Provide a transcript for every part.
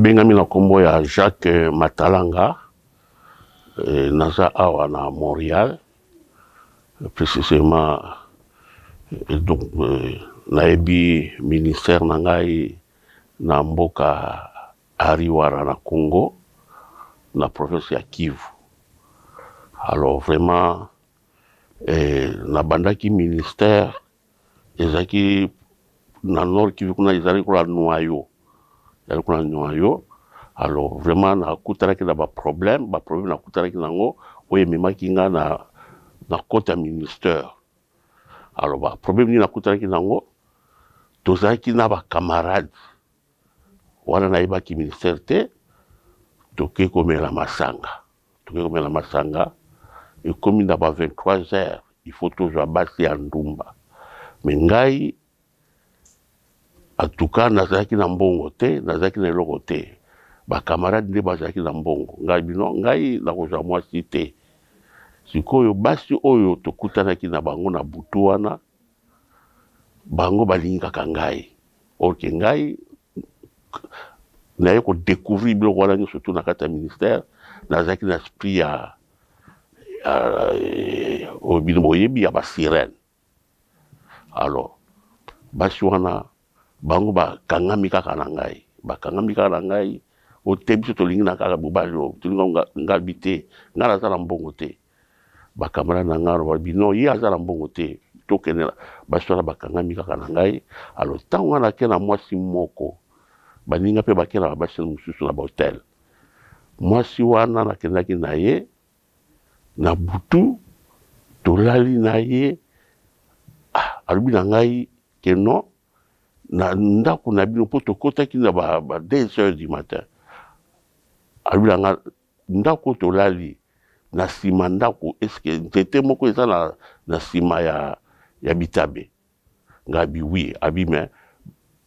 abengami na nkombo ya jacques matalanga e, naza awa na montréal précisement e, eh, donc e, nayebi ministère na ngai na mboka ariwara na congo na province ya kivu alors vraiment e, nabandaki ministère ezalaki na nord kivu kuna ezalaki kola noyo yali kuna ɲɔgɔn yo alors vraiment nakutanaki na baproblème baproblème nakutanaki nango oyo ememaki nga na na kota ministeur alors baproblème nini nakutanaki nango tozalaki na bacamarade wana nayebaki ministère te tokei komela masanga tokei komela masanga ekomi na ba 23 heures il faut tozwa basi ya ndumba me ngai atuka nazalaki na mbongo te nazalaki na eloko te bakamarade nde bazalaki na mbongo ngai bino ngai nakozwa mwasi te sikoyo basi oyo tokutanaki na bango na butu wana bango balingi kaka ngai orke ngai naye kodécouvrir biloko wana nyonso tu na kati ya ministère nazalaki na esprit ya eh, oyo bino boyebi ya basirene alors basi wana bango bakangami kaka na ngai bakangami kaka na ngai ote biso tolingi na kaka mobali o tolinga ngabi te ngai naza na mbongo te bakamara na ngai balobi non ye aza na mbongo te tokendela basi wana bakangami kaka na ngai alo ntango wana ake na mwasi moko baninga mpe bake na babasi mosusu na bahotel mwasi wana nakendaki na ye na butu tolali na ye ah, alobi na ngai ke non na ndako na bino mpo tokɔtaki na ba, ba deux heures du matin alobila nga ndako tolali na nsima ndako eske nzete moko eza na, na nsima ya, ya bitabe nga abi wi abi me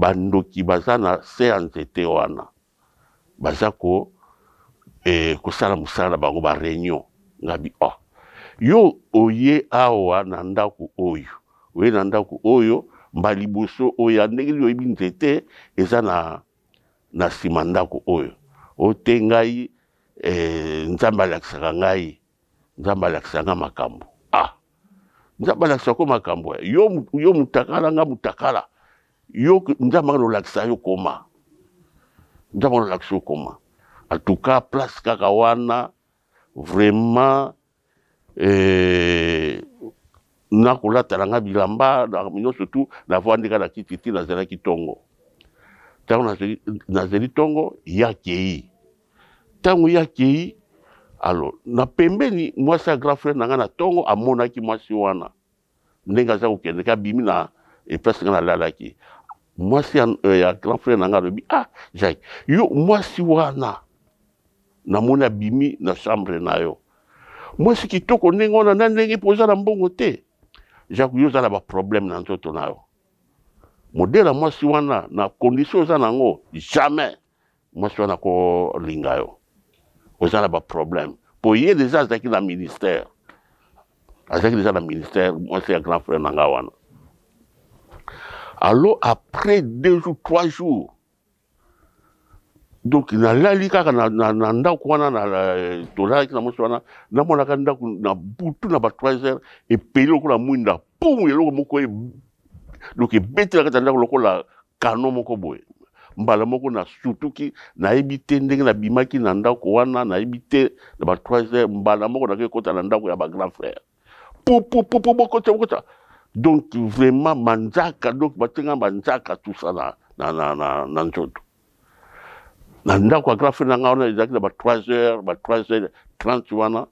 bandoki baza na se ya nzete wana baza ko eh, kosala mosala na bango bareunion nga bi oh. Ah. yo oye awa na ndako oyo oye na ndako oyo mbaliboso oyo ya ndenge nini oyebi nzete eza na na nsima ndako oyo ote ngai eh, nzambe alakisaka ngai nzambe alakisanga makambo ah nzambe alakisako makambo yo, yo mutakala nga mutakala yo nzambe anga nolakisa yo koma nzambe anga nolakisa yo koma atuka place kaka wana vraiment eh, nakolatala nga bilamba nyonso tu navandi ka na kiti ti nazalaki ntongo ntango nazeli ntongo ya kei ntango ya kei alo na pembeni mwasi ya grand frere na nga na ntongo amonaki mwasi wana ndenge aza kokende ka bimi na eplase nga nalalaki mwasi ya, euh, ya grand frere na nga alobi ah jacques yo mwasi wana namoni abimi na chambre na yo mwasi kitoko ndenge wana na ndenge mpoza na mbongo te jakuyo oza problème dans na nzoto na yo modele ya mwasi wana na condition oza nango jamais mwasi wana akolinga yo oza problème pour mpo ye déjà a un ministère azalaki ah, a un ministère c'est un grand frère na ngai après deux jours trois jours donc nalali kaka na, na, na ndako wana tozalaki na mwasi wana namonaka ndako na butu na ba trois heures epeli lokola mwinda pum eloko moko e, donc ebetelaka ta ndako lokola kano moko boye mbala moko na sutuki nayebi te ndenge nabimaki na ndako wana nayebi te na ba trois heures mbala moko nake kota na ndako ya bagrand frère popopopopokota donc vraiment manzaka donc batenga manzaka tusa na, na, na, na, na nzoto na ndako ya grand frere na nga wana ezalaki na ba trois heures ba trois heures trente wana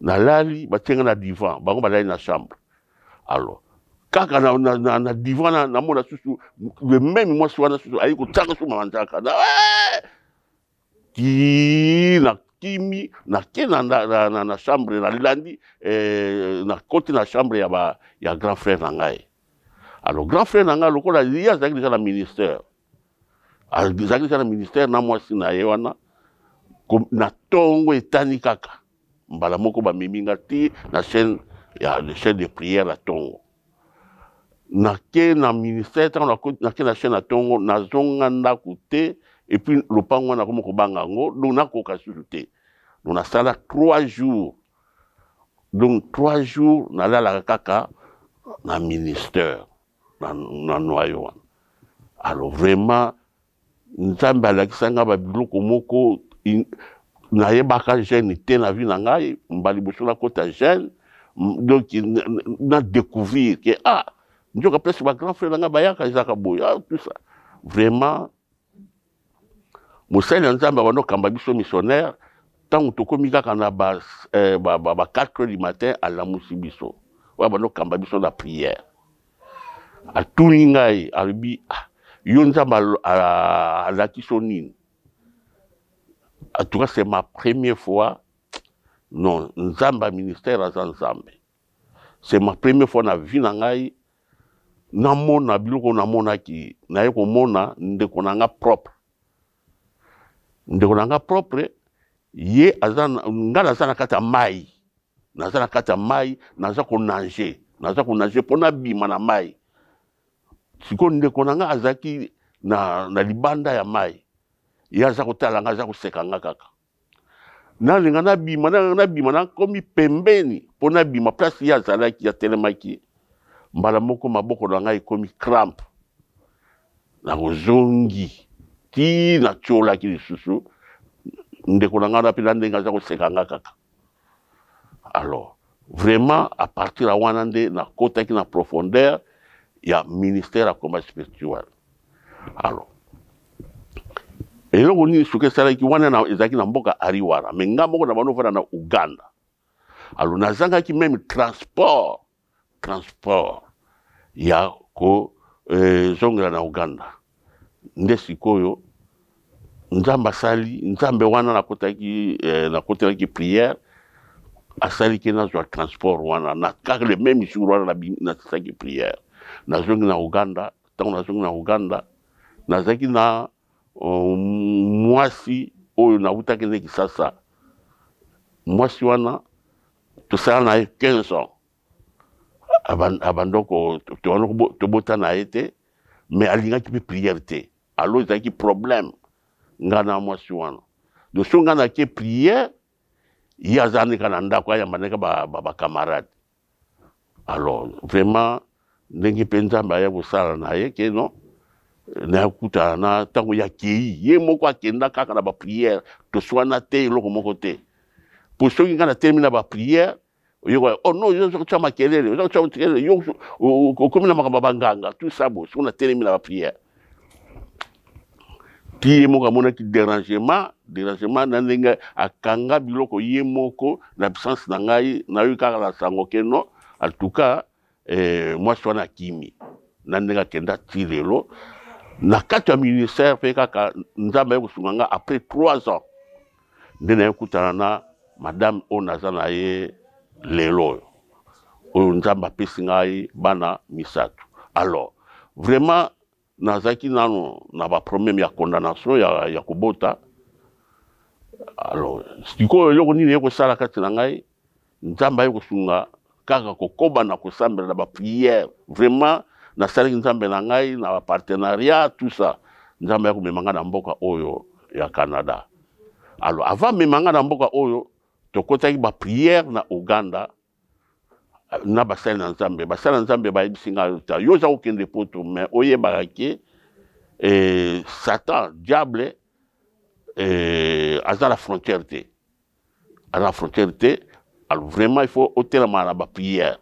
nalali batianga na divan bango balali na chambre alors kaka na, na, na, na divan na namona susu le même mwasi wana susu ayi kotanga so mama nzaka na ti eh! na kimi nake na, na, na, na, na chambre nalandi eh, nakoti na chambre ya, ba, ya grand frère na ngai alors grand frère na ngai lokola ye azalaki deja na ministère azalaki kaka na ministère na mwasi na ye wana na ntongo etani kaka mbala moko bamemi nga ti na chaîne ya le chaîne de prière ya ntongo nake na ministère ntango nake na chaîne ya ntongo nazonga ndako te epuis lopango wana akomi kobanga yango donc nakoka susu te donc nasala trois jours donc trois jours nalalaka kaka na ministère na noyo wana alors vraiment nzambe alakisanga babiloko moko nayebaka gene te na vie na ngai mbala liboso nakɔta gene donc nadécouvrir ke ah nzoka place bagrand frère na ngai bayaka ezalaka boye ah, tout ça vraiment mosali ya nzambe abanda okamba biso missionnaire ntango tokómi kaka na ba 4 eh, heures du matin alamusi biso oyo abanda okamba biso na prière atuni ngai alobi ah yo nzambe alaki so nini en tout cas c'est ma première fois non nzambe ministère aza nzambe c'est ma première fois na vie na ngai namona biloko namonaki naye komona ndeko na nga propre ndeko na nga propre ye aza nga naza na kati ya mai naza na kati ya mai naza konange naza konange mpo nabima na mai sikoyo ndeko na nga azalaki na, na libanda ya mai ye aza kotala nga aza koseka nga kaka nalinga nabima nabima nakomi pembeni mpo nabima place ye azalaki atelemaki mbala moko maboko na ngai ekomi crampe nakozongi ti natiolaki lisusu ndeko na ngai na mpe na ndenge aza koseka nga kaka alors vraiment apartir ya wana nde nakotaki na profondeur ya ministère ya combat spirituel alors eloko nini soki esalaki wana ezalaki na mboka ari wana me ngai moko na bano ofanda na uganda alors nazangaki même transport transport ya kozongela eh, na uganda nde sikoyo nzambe asali nzambe wana nakotaki eh, nakotelaki priere asaliki nazwa transport wana na kaka le même jour wana nasisaki priere nazongi na uganda ntango nazongi na uganda nazalaki na um, mwasi oyo nawutaki nde kisasa mwasi wana tosala na ye 15 ans abandoko towanda tobota na ye te mais alingaki mpe priere te alo ezalaki problème ngai na mwasi wana donc so ngai nakie priere ye aza ndeka na ndako ayamba ndeka bacamarade ba, ba alors vraiment ndenge mpe nzambe aya kosala na ye ke non nakutana na ntango ya kei ye moko akenda kaka na baprière toswana te eloko moko te po soki ngai natelemi na baprière oyoka o oh non oza kotia makelele oza kotia makelele yo okomi na makambo ya banganga tout ça bo soki natelemi na baprière ti ye moko amonaki dérangement dérangement na ndenge akanga biloko ye moko na absence na ngai nayoki kaka na sango ke non en tout cas eh, mwasi wana akimi na ndenge akenda ti lelo na kati ya ministère mpe kaka nzambe ayekosunga nga après trois ans nde naye kutana na madame oyo naza na ye lelo oyo oyo nzambe apesi ngai bana misato alors vraiment nazalaki nano na baproblème ya condamnation ya, ya kobota alors sikoyo eloko nini ekosala kati na ngai nzambe ayekosunga kaka kokobana kosambela na baprière vraiment nasalaki nzambe na ngai na bapartenariat tout ça nzambe akomema ngai na mboka oyo ya canada alors avant mema ngai na mboka oyo tokɔtaki baprière na uganda na basali na nzambe basali na nzambe bayebisi ngai ta yo oza kokende poto mais oyebaka ke eh, satan diable eh, aza na frontière te aza na frontière te alors vraiment il faut otelema na baprière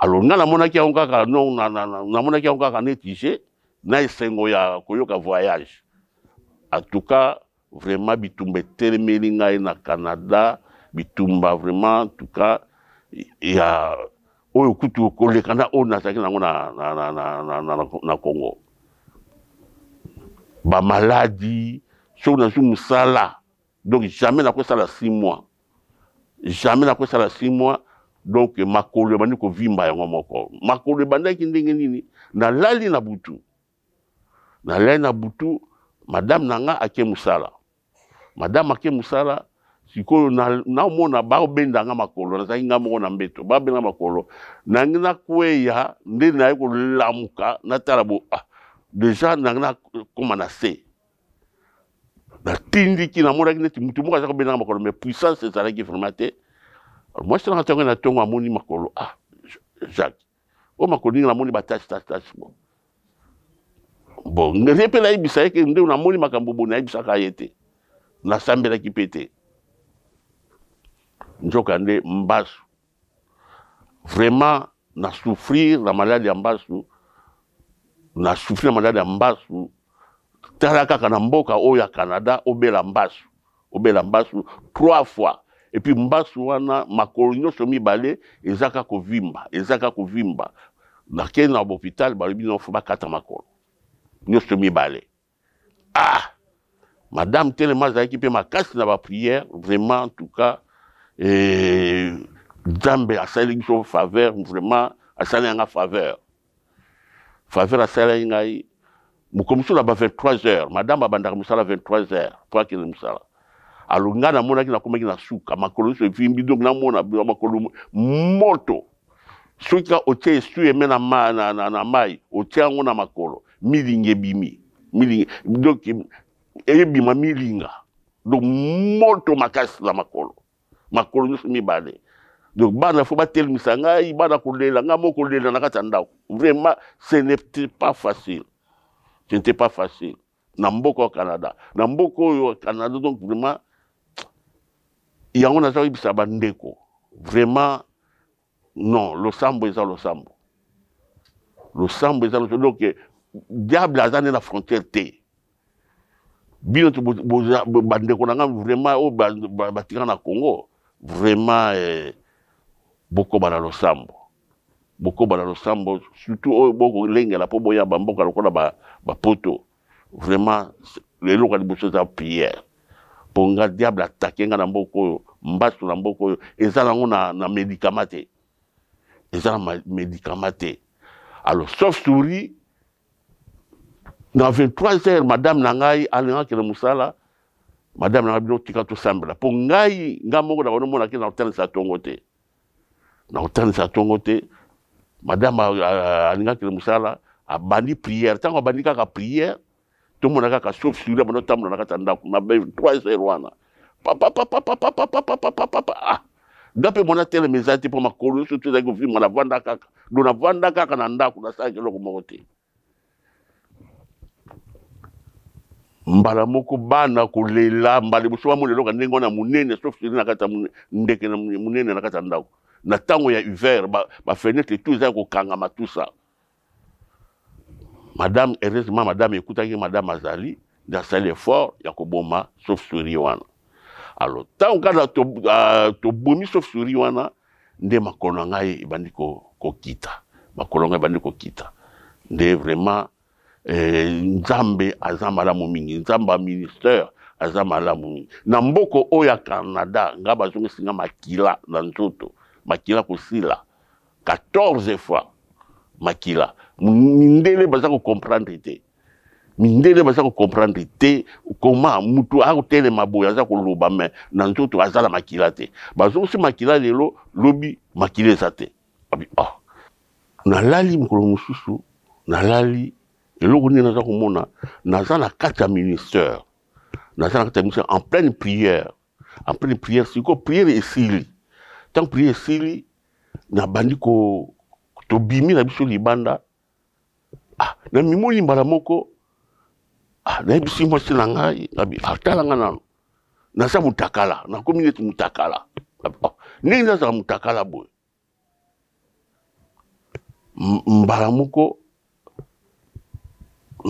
alors nga namonaki yango kaka non namonaki yango kaka netige na esengo ya koyoka voyage en tout cas vraiment bitumba etelemeli ngai na canada bitumba vraiment en tout cas ya oyo kutu koleka na oyo nazalaki nango na congo bamaladi soki nazwi mosala donc jamais nakosala six mois jamais nakosala si mois donc makolo ebandi kovimba yango moko makolo ebandaki ndenge nini nalali na butu nalali na butu madame na nga ake mosala madame ake mosala sikoyo namona babenda nga makolo nazalaki nga moko na mbeto babenda makolo nangi nakweya nde naye kolamuka natala bo ah, deja nangi nakóma na se natindiki namonaki neti mutu moko aza kobendaka makolo mais puissance ezalaki vraiment te mwasi nanga ntango na ntongo amoni makolo ah jacques oyo makolo ndingi namoni batashe tashe tashe bo bon ye mpe nayebisa yeke nde namoni makambo bo nayebisaka ye te nasambelaki mpe te nzoka nde mbasu vraiment na souffrir na malade ya mbasu na souffrir na malade ya mbasu tala kaka na mboka oyo ya canada obela mbasu obela mbasu trois fois epuis mbasu wana makolo nyonso mibale eza kaka kovimba eza kaka kovimba nakei na bohôpital balobi nofo bakata makolo nyonso mibale ah madame telema azalaki mpe makasi na baprière vraiment en tout cas eh, nzambe eh, asaleli biso faveur vraiment asali yanga faveur faveur asaleli ngai mukomusula ba 23 heures madame abandaka musala 23 heures po akende musala alo ngai namonaki nakomaki na suka makolo nyonso evimbi donc namona makolo moto soki otie estu eme na, ma, na, na, na mai otie yango na makolo milinga ebimi milinga donc ebima milinga donc moto makasi na makolo makolo nyonso mibale donc bana fo batelemisa ngai bana kolela ngai moko kolela na kati ya ndako vraiment ce n'est pas facile ce n'était pas facile na mboka canada na mboka oyo canada donc vraiment yango naza koyebisa bandeko vraiment non losambo eza losambo losambo eza losambo donc diable aza nde na frontière te bino bandeko na ngai vraiment oyo oh, batika na congo vraiment eh, bokoma na losambo bokobala losambo surtout oyo bokolengela mpo boya bamboka lokola bapoto vraiment eloko ya liboso eza priere mpo nga diable atake nga na mboka oyo mbaso na mboka oyo eza nango na, na médicama te eza na médicama te alors sauf souri na 23 heures madame na ngai alingaki na mosala madame na ngai bino tika tosambela mpo ngai nga moko na konomona ke na kotanisa tongo te na kotanisa tongo te madame alingaki na mosala abandi prière ntango abandi kaka prière tomona kaka sauf suri abandi otambola na kati ya ndako na trois heures wana nga mpe mona telema eza te mpo makolo nyonso to ezalaki kofilma navanda kaka do navanda kaka na ndako nasalaki eloko moko te mbala moko bana kolela mbala liboso bamoleloko ndenge wana monene sauf suri na kati ya ndeke monene na kati ya ndako na ntango ya hiver bafenetre ba, ba tout eza ya kokangama tout ça madame heureusement madame ekutaki madame azali nde asali effort ya koboma chauve-souris wana alors ntango kaka tobomi to chauve-souris ah, wana nde makolo na ngai ebandi kokita ko makolo ngai ebandi kokita nde vraiment eh, nzambe aza malamu mingi nzambe ya ministère aza malamu mingi na mboka oyo ya canada ngai bazongisinga makila na nzoto makila kosila 14 fois makila mindele baza kocomprendre te mindele baza kocomprendre te koma mutu akotelema boye aza koloba me na nzoto aza na makila te bazosi makila lelo lobi makila eza te abi ah nalali mokolo mosusu nalali eloko nini naza komona naza na kati ya ministère naza na kati ya ministère en pleine prière en pleine prière siko prière esili ntango priere esili nabandi tobimi na biso libanda ah, namimoli mbala moko ah, nayebisi mwasi na ngai atalanga ah, nano naza mutakala nakomi neti mutakala ah, ndenge nazala mutakala boye mbala moko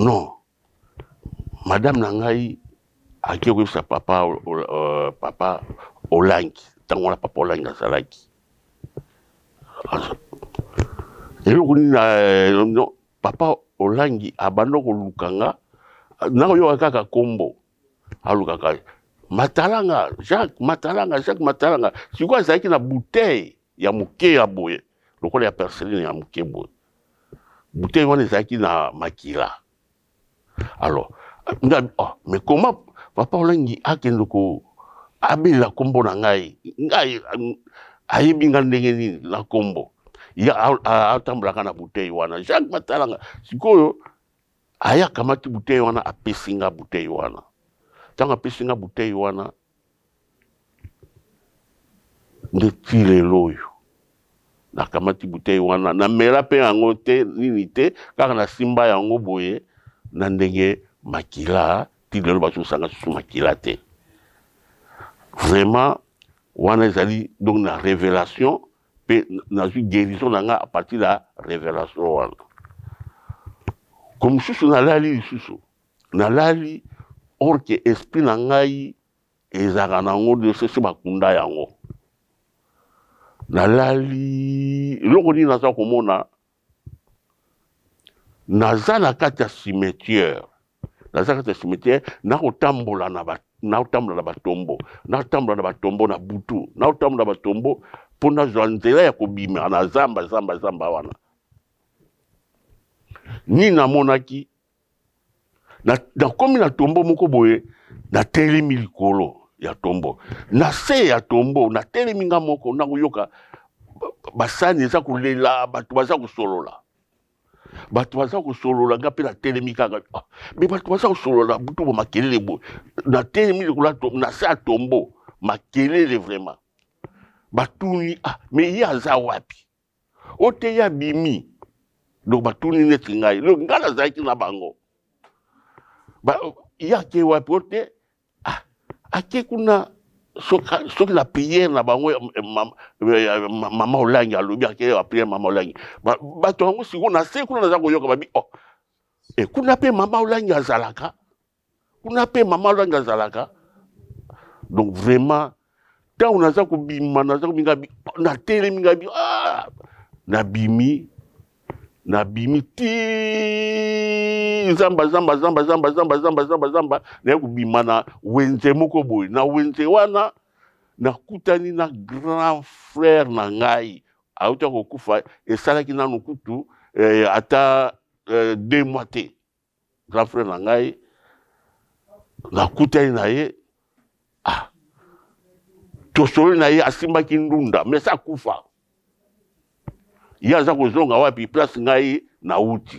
non madame na ngai akei koyebisa papa, uh, papa olangi ntango wana papa olangi azalaki eloko nini eh, papa olangi abanda kolukanga nakoyoka kaka nkombo alukaka matalanga jacques matalanga jacques matalanga sikoyo azalaki na bouteille ya moke ya boye lokola ya perseline ya moke boye bouteille wana ezalaki na makila alors eh, ah, mais comment papa olangi akende ko abeli na kombo na ngai ngai ayebi nga ndenge nini na kombo ya atambolaka na butei wana jacques matalanga sikoyo aya akamati butei wana apesi nga butei wana ntango apesi nga butei wana nde ti lelo oyo nakamati butei wana namela mpe yango te nini te kaka nasimba yango boye na ndenge makila ti lelo bazosanga susu makila te vraiment wana ezali donc na révélation mpe nazwi guérison na nga apartir ya révélation wana ko mosusu nalali lisusu nalali orke esprit na ngai ezalaka nango de sese bakunda yango nalali eloko nini naza komona naza na kati ya cimetière naza kati ya cimetière nakotambola na bato naotambola na batombo naotambola na batombo na butu naotambola na batombo mpo nazwa nzela ya kobima na zamba zamba zamba wana nini namonaki nakomi na, na tombo moko boye natelemi likolo ya tombo na se ya tombo natelemi nga moko nakoyoka basani eza kolela bato baza kosolola bato baza kosolola nga mpe natelemi kaka ah, me bato baza kosolola butu bo makelele bo natelemi likolo na se ya tombo makelele vraiment batuni ah me ye aza wapi o te ye abimi donc batuni neti ngai donc ngai nazalaki na bango ba, ye ake wapi o te ah ake kuna soki na priere na bango mama olangi alobi akee ya priere mama olangi bato yango sikoyo na se kuna naza koyoka babi o oh. e eh, kuna mpe mama olangi azalaka kuna mpe mama olangi azalaka donc vraiment ntango naza kobima naza komingabi natelemi ngabi ah! nabimi nabimi ti zamba zamba zamba zamba zamba zamba zamba zamba naye kobima na wenze moko boye na wenze wana nakutani na grand frère na ngai auta kokufa esalaki nanu kutu eh, ata eh, deux mois te grand frère na ngai nakutani na ye ah tosoli na ye asimbaki ndunda me sa kufa ye aza kozonga wapi place ngai nauti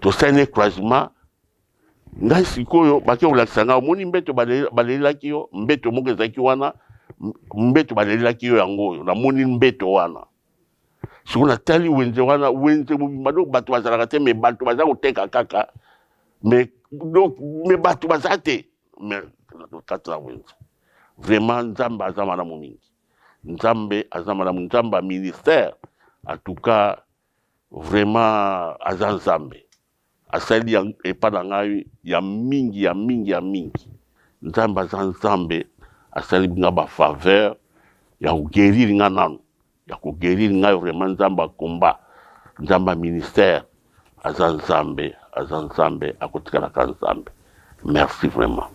tosali écrasement ngai sikoyo bake kolakisa ngai omoni mbeto balelelaki yo mbeto moko ezalaki wana mbeto balelelaki yo yango oyo namoni mbeto wana siko natali wenze wana wenze mobimba dok bato bazalaka te me bato baza koteka kaka me bato baza te me katana wenze vraiment nzambe aza malamu mingi nzambe aza malamu nzambe ya ministère en tout cas vraiment aza nzambe asali epai na ngai ya mingi ya mingi ya mingi nzambe aza nzambe asali nga bafaveur ya kogeriri nga nanu ya kogeriri ngai vraiment nzambe akomba nzambe ya ministère aza nzambe aza nzambe akotikalaka nzambe merci vraiment